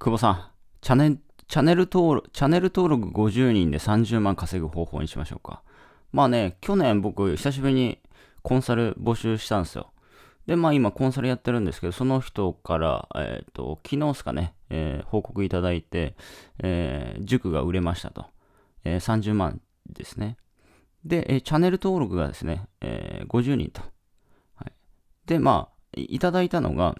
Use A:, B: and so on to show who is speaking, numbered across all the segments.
A: 久保さん、チャネチャネル登録、チャネル登録50人で30万稼ぐ方法にしましょうか。まあね、去年僕、久しぶりにコンサル募集したんですよ。で、まあ今コンサルやってるんですけど、その人から、えっ、ー、と、昨日ですかね、えー、報告いただいて、えー、塾が売れましたと。え30万ですね。で、えチャンネル登録がですね、え50人と。はい、で、まあ、いただいたのが、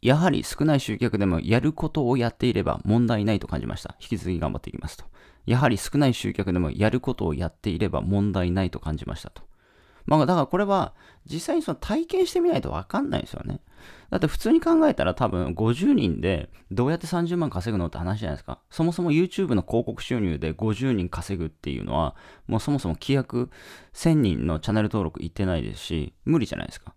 A: やはり少ない集客でもやることをやっていれば問題ないと感じました。引き続き頑張っていきますと。やはり少ない集客でもやることをやっていれば問題ないと感じましたと。まあだからこれは実際にその体験してみないとわかんないですよね。だって普通に考えたら多分50人でどうやって30万稼ぐのって話じゃないですか。そもそも YouTube の広告収入で50人稼ぐっていうのはもうそもそも規約1000人のチャンネル登録いってないですし無理じゃないですか。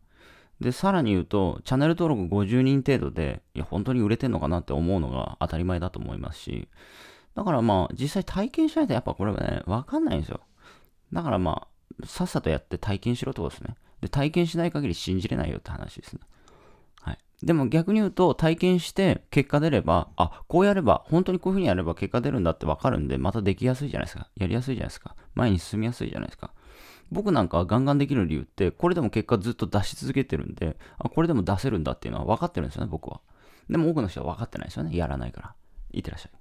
A: で、さらに言うと、チャンネル登録50人程度で、いや、本当に売れてんのかなって思うのが当たり前だと思いますし、だからまあ、実際体験しないとやっぱこれはね、わかんないんですよ。だからまあ、さっさとやって体験しろってことですね。で、体験しない限り信じれないよって話ですね。はい。でも逆に言うと、体験して結果出れば、あ、こうやれば、本当にこういうふうにやれば結果出るんだってわかるんで、またできやすいじゃないですか。やりやすいじゃないですか。前に進みやすいじゃないですか。僕なんかはガンガンできる理由って、これでも結果ずっと出し続けてるんで、あ、これでも出せるんだっていうのは分かってるんですよね、僕は。でも多くの人は分かってないですよね。やらないから。いってらっしゃい。